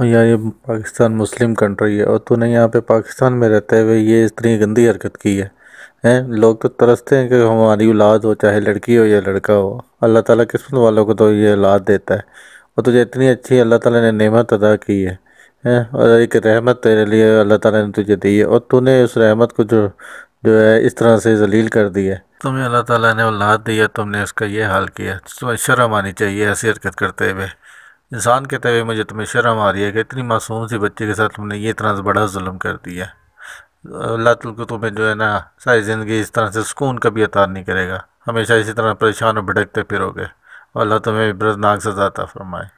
और यार ये पाकिस्तान मुस्लिम कंट्री है और तूने यहाँ पे पाकिस्तान में रहते हुए ये इतनी गंदी हरकत की है हैं लोग तो तरसते हैं कि हमारी औलाद हो चाहे लड़की हो या लड़का हो अल्लाह ताला किस्मत वालों को तो ये औलाद देता है और तुझे इतनी अच्छी अल्लाह ताला ने नेमत अदा की है हैं और एक रहमत तेरे लिए अल्लाह ताला ने तुझे दी है और तूने उस रहमत को जो जो है इस तरह से जलील कर दी है तुम्हें अल्लाह ताला ने औलाद दी है तुमने उसका ये हाल किया तो शर्म आनी चाहिए ऐसी हरकत करते हुए इंसान कहते हुए मुझे तुम्हें शर्म आ रही है कि इतनी मासूम सी बच्चे के साथ तुमने ये इतना बड़ा जुल्म कर दिया अल्लाह तुल तुम्हें जो है ना सारी ज़िंदगी इस तरह से सुकून कभी अतार नहीं करेगा हमेशा इसी तरह परेशान और भटकते फिरोगे और अल्लाह तुम्हें इबरतनाक सजाता फरमाए